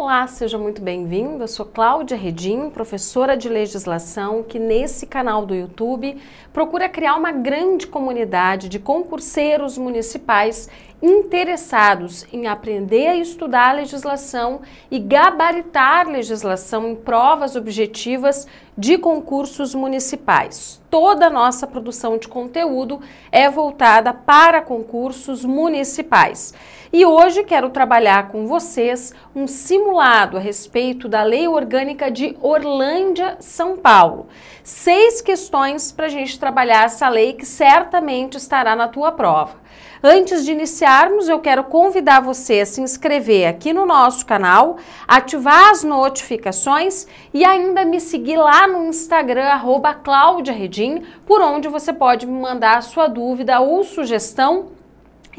Olá, seja muito bem-vindo. Eu sou Cláudia Redim, professora de legislação, que nesse canal do YouTube procura criar uma grande comunidade de concurseiros municipais interessados em aprender a estudar a legislação e gabaritar legislação em provas objetivas de concursos municipais. Toda a nossa produção de conteúdo é voltada para concursos municipais. E hoje quero trabalhar com vocês um simulado a respeito da Lei Orgânica de Orlândia, São Paulo. Seis questões para a gente trabalhar essa lei que certamente estará na tua prova. Antes de iniciarmos, eu quero convidar você a se inscrever aqui no nosso canal, ativar as notificações e ainda me seguir lá no Instagram, arroba Redim, por onde você pode me mandar a sua dúvida ou sugestão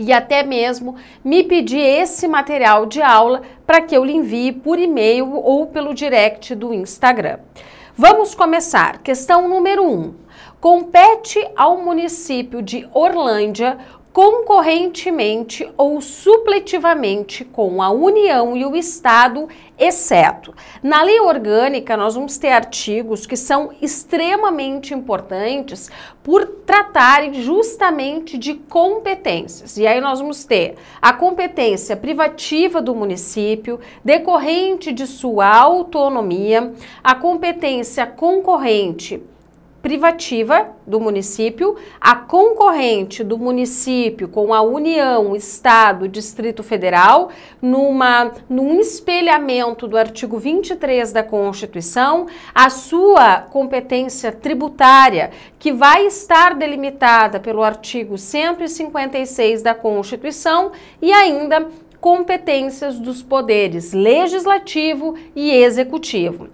e até mesmo me pedir esse material de aula para que eu lhe envie por e-mail ou pelo direct do Instagram. Vamos começar. Questão número 1. Um. Compete ao município de Orlândia concorrentemente ou supletivamente com a União e o Estado, exceto. Na lei orgânica, nós vamos ter artigos que são extremamente importantes por tratarem justamente de competências. E aí nós vamos ter a competência privativa do município, decorrente de sua autonomia, a competência concorrente privativa do município, a concorrente do município com a União, Estado, Distrito Federal, numa num espelhamento do artigo 23 da Constituição, a sua competência tributária, que vai estar delimitada pelo artigo 156 da Constituição e ainda competências dos poderes legislativo e executivo.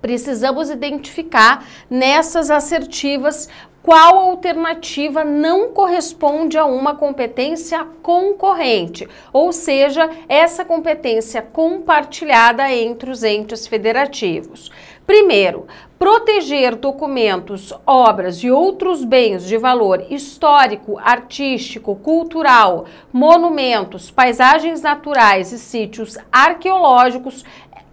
Precisamos identificar nessas assertivas qual alternativa não corresponde a uma competência concorrente, ou seja, essa competência compartilhada entre os entes federativos. Primeiro, proteger documentos, obras e outros bens de valor histórico, artístico, cultural, monumentos, paisagens naturais e sítios arqueológicos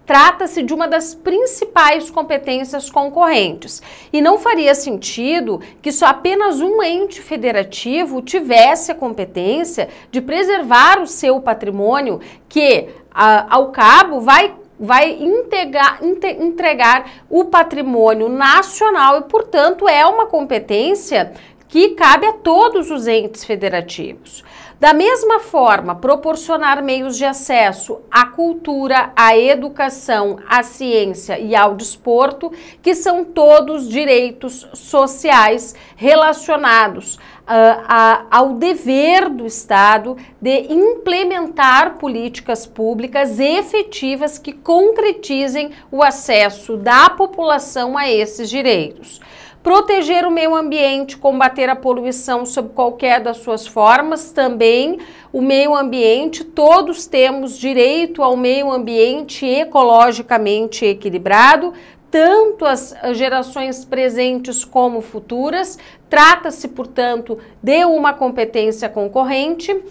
trata-se de uma das principais competências concorrentes e não faria sentido que só apenas um ente federativo tivesse a competência de preservar o seu patrimônio que, a, ao cabo, vai vai integrar, entregar o patrimônio nacional e, portanto, é uma competência que cabe a todos os entes federativos. Da mesma forma, proporcionar meios de acesso à cultura, à educação, à ciência e ao desporto, que são todos direitos sociais relacionados ah, a, ao dever do Estado de implementar políticas públicas efetivas que concretizem o acesso da população a esses direitos proteger o meio ambiente, combater a poluição sob qualquer das suas formas, também o meio ambiente, todos temos direito ao meio ambiente ecologicamente equilibrado, tanto as gerações presentes como futuras. Trata-se, portanto, de uma competência concorrente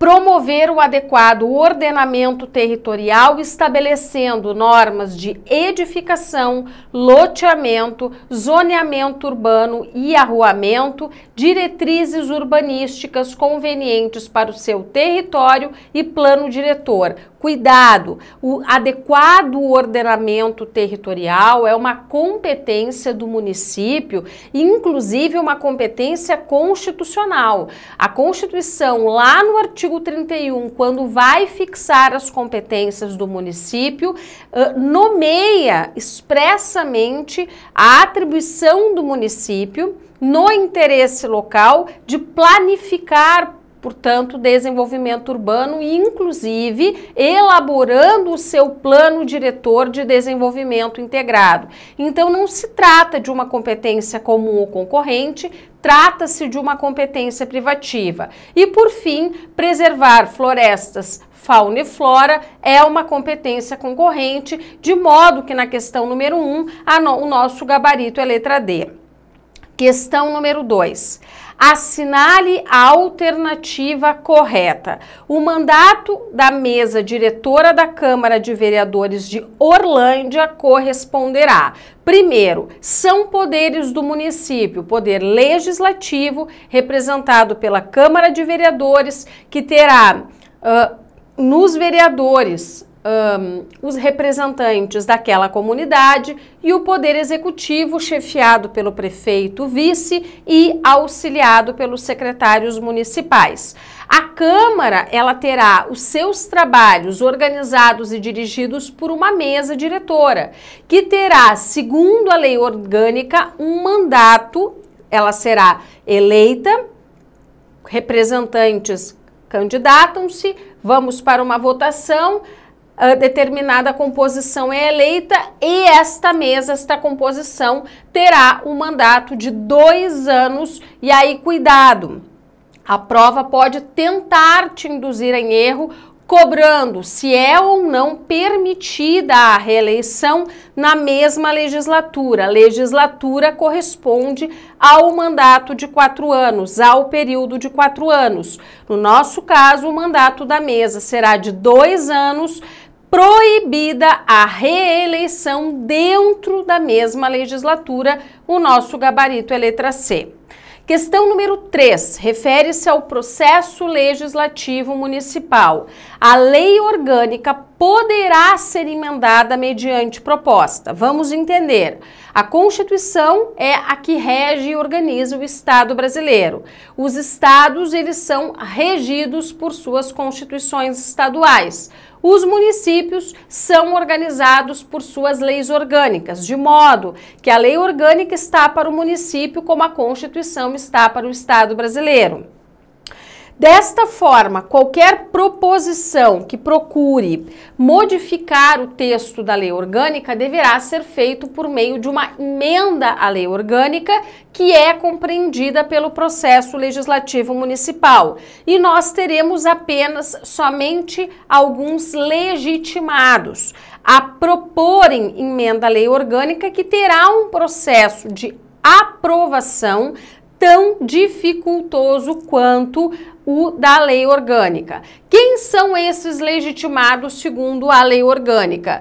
promover o adequado ordenamento territorial, estabelecendo normas de edificação, loteamento, zoneamento urbano e arruamento, diretrizes urbanísticas convenientes para o seu território e plano diretor, Cuidado, o adequado ordenamento territorial é uma competência do município, inclusive uma competência constitucional. A Constituição, lá no artigo 31, quando vai fixar as competências do município, nomeia expressamente a atribuição do município no interesse local de planificar portanto, desenvolvimento urbano, inclusive elaborando o seu plano diretor de desenvolvimento integrado. Então, não se trata de uma competência comum ou concorrente, trata-se de uma competência privativa. E, por fim, preservar florestas, fauna e flora é uma competência concorrente, de modo que, na questão número 1, um, no, o nosso gabarito é letra D. Questão número 2 assinale a alternativa correta. O mandato da mesa diretora da Câmara de Vereadores de Orlândia corresponderá. Primeiro, são poderes do município, poder legislativo, representado pela Câmara de Vereadores, que terá uh, nos vereadores um, os representantes daquela comunidade e o poder executivo, chefiado pelo prefeito vice e auxiliado pelos secretários municipais. A Câmara, ela terá os seus trabalhos organizados e dirigidos por uma mesa diretora, que terá, segundo a lei orgânica, um mandato, ela será eleita, representantes candidatam-se, vamos para uma votação, determinada composição é eleita e esta mesa, esta composição, terá um mandato de dois anos. E aí, cuidado, a prova pode tentar te induzir em erro cobrando se é ou não permitida a reeleição na mesma legislatura. A legislatura corresponde ao mandato de quatro anos, ao período de quatro anos. No nosso caso, o mandato da mesa será de dois anos, proibida a reeleição dentro da mesma legislatura. O nosso gabarito é letra C. Questão número 3 refere-se ao processo legislativo municipal. A lei orgânica poderá ser emendada mediante proposta. Vamos entender. A Constituição é a que rege e organiza o Estado brasileiro. Os estados eles são regidos por suas constituições estaduais. Os municípios são organizados por suas leis orgânicas, de modo que a lei orgânica está para o município como a Constituição está para o Estado brasileiro. Desta forma, qualquer proposição que procure modificar o texto da lei orgânica deverá ser feito por meio de uma emenda à lei orgânica que é compreendida pelo processo legislativo municipal. E nós teremos apenas somente alguns legitimados a proporem emenda à lei orgânica que terá um processo de aprovação tão dificultoso quanto o da lei orgânica. Quem são esses legitimados segundo a lei orgânica?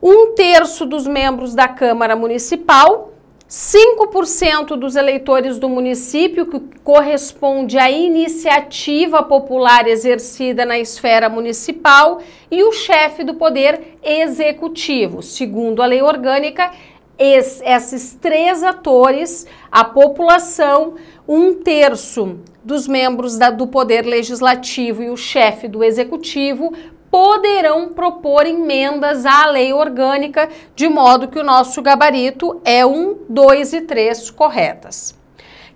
Um terço dos membros da Câmara Municipal, 5% dos eleitores do município, que corresponde à iniciativa popular exercida na esfera municipal, e o chefe do Poder Executivo. Segundo a lei orgânica, esses três atores, a população, um terço dos membros da, do Poder Legislativo e o chefe do Executivo poderão propor emendas à lei orgânica, de modo que o nosso gabarito é um, dois e três corretas.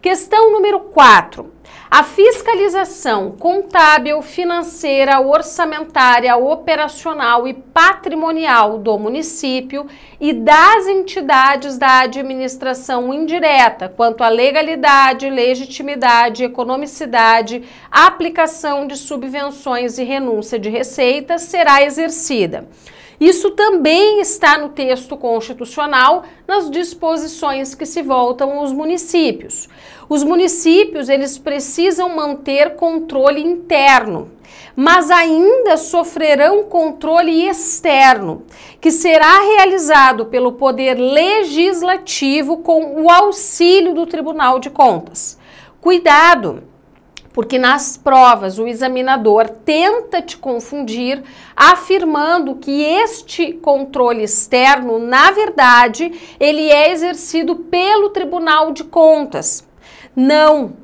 Questão número 4. A fiscalização contábil, financeira, orçamentária, operacional e patrimonial do município e das entidades da administração indireta quanto à legalidade, legitimidade, economicidade, aplicação de subvenções e renúncia de receitas será exercida isso também está no texto constitucional, nas disposições que se voltam aos municípios. Os municípios, eles precisam manter controle interno, mas ainda sofrerão controle externo, que será realizado pelo poder legislativo com o auxílio do Tribunal de Contas. Cuidado! porque nas provas o examinador tenta te confundir, afirmando que este controle externo, na verdade, ele é exercido pelo Tribunal de Contas. Não,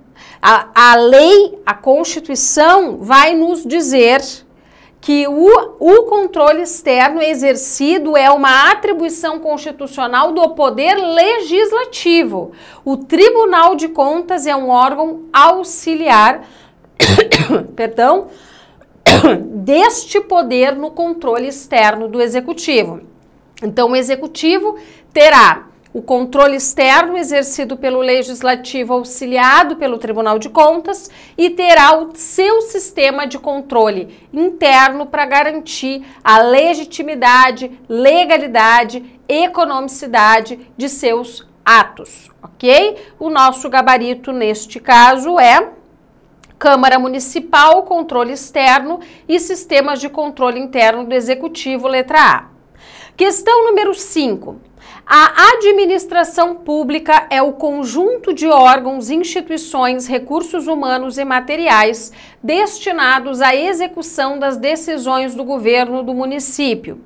a, a lei, a Constituição vai nos dizer que o, o controle externo exercido é uma atribuição constitucional do poder legislativo. O Tribunal de Contas é um órgão auxiliar, perdão, deste poder no controle externo do executivo. Então, o executivo terá o controle externo exercido pelo Legislativo auxiliado pelo Tribunal de Contas e terá o seu sistema de controle interno para garantir a legitimidade, legalidade, economicidade de seus atos, ok? O nosso gabarito neste caso é Câmara Municipal, controle externo e sistemas de controle interno do Executivo, letra A. Questão número 5. A administração pública é o conjunto de órgãos, instituições, recursos humanos e materiais destinados à execução das decisões do governo do município.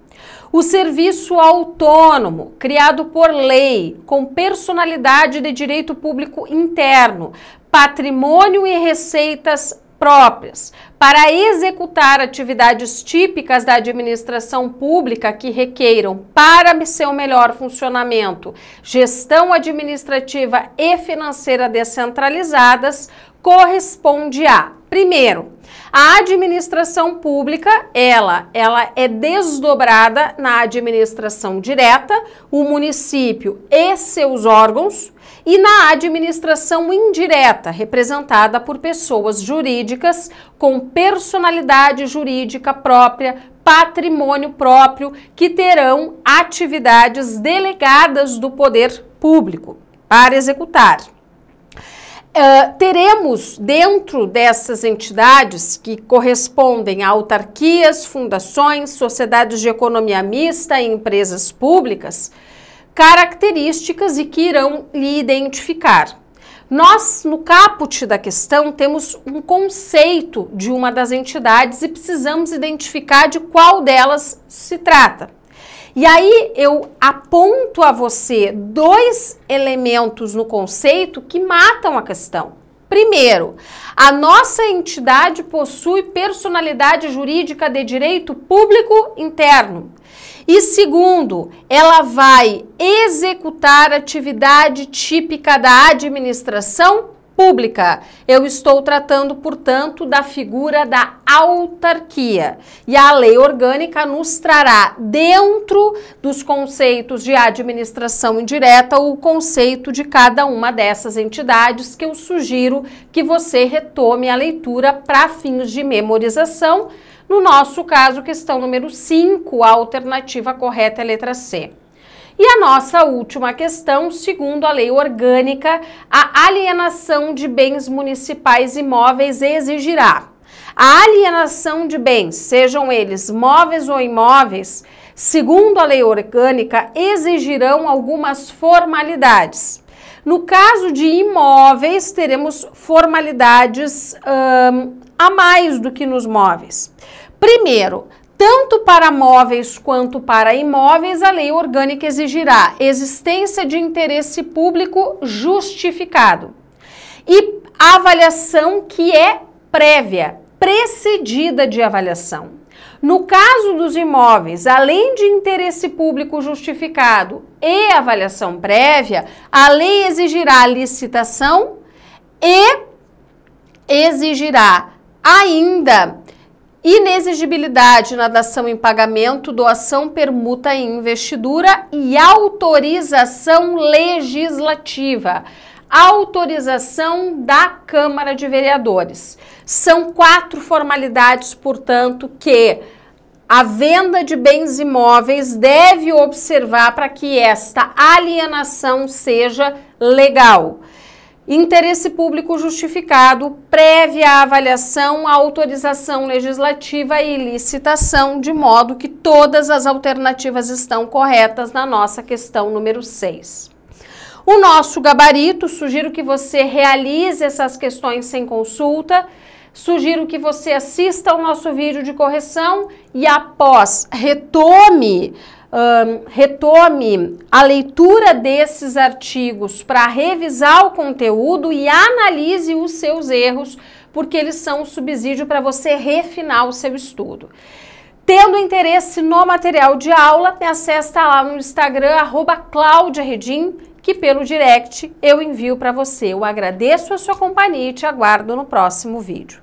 O serviço autônomo, criado por lei, com personalidade de direito público interno, patrimônio e receitas próprias. Para executar atividades típicas da administração pública que requeiram, para seu melhor funcionamento, gestão administrativa e financeira descentralizadas, corresponde a: primeiro, a administração pública, ela, ela é desdobrada na administração direta, o município e seus órgãos, e na administração indireta, representada por pessoas jurídicas com personalidade jurídica própria, patrimônio próprio, que terão atividades delegadas do poder público para executar. Ah, teremos dentro dessas entidades que correspondem a autarquias, fundações, sociedades de economia mista e empresas públicas, características e que irão lhe identificar. Nós, no caput da questão, temos um conceito de uma das entidades e precisamos identificar de qual delas se trata. E aí eu aponto a você dois elementos no conceito que matam a questão. Primeiro, a nossa entidade possui personalidade jurídica de direito público interno. E segundo, ela vai executar atividade típica da administração pública. Eu estou tratando, portanto, da figura da autarquia. E a lei orgânica nos trará, dentro dos conceitos de administração indireta, o conceito de cada uma dessas entidades que eu sugiro que você retome a leitura para fins de memorização. No nosso caso, questão número 5, a alternativa correta é a letra C. E a nossa última questão, segundo a lei orgânica, a alienação de bens municipais imóveis exigirá a alienação de bens, sejam eles móveis ou imóveis, segundo a lei orgânica, exigirão algumas formalidades. No caso de imóveis, teremos formalidades a mais do que nos móveis. Primeiro, tanto para móveis quanto para imóveis, a lei orgânica exigirá existência de interesse público justificado e avaliação que é prévia, precedida de avaliação. No caso dos imóveis, além de interesse público justificado e avaliação prévia, a lei exigirá licitação e exigirá ainda inexigibilidade na dação em pagamento, doação, permuta e investidura e autorização legislativa. Autorização da Câmara de Vereadores. São quatro formalidades, portanto, que a venda de bens imóveis deve observar para que esta alienação seja legal. Interesse público justificado, prévia avaliação, autorização legislativa e licitação, de modo que todas as alternativas estão corretas na nossa questão número 6. O nosso gabarito, sugiro que você realize essas questões sem consulta, sugiro que você assista ao nosso vídeo de correção e após retome um, retome a leitura desses artigos para revisar o conteúdo e analise os seus erros, porque eles são um subsídio para você refinar o seu estudo. Tendo interesse no material de aula, acessa lá no Instagram, arroba Cláudia Redim, que pelo direct eu envio para você. Eu agradeço a sua companhia e te aguardo no próximo vídeo.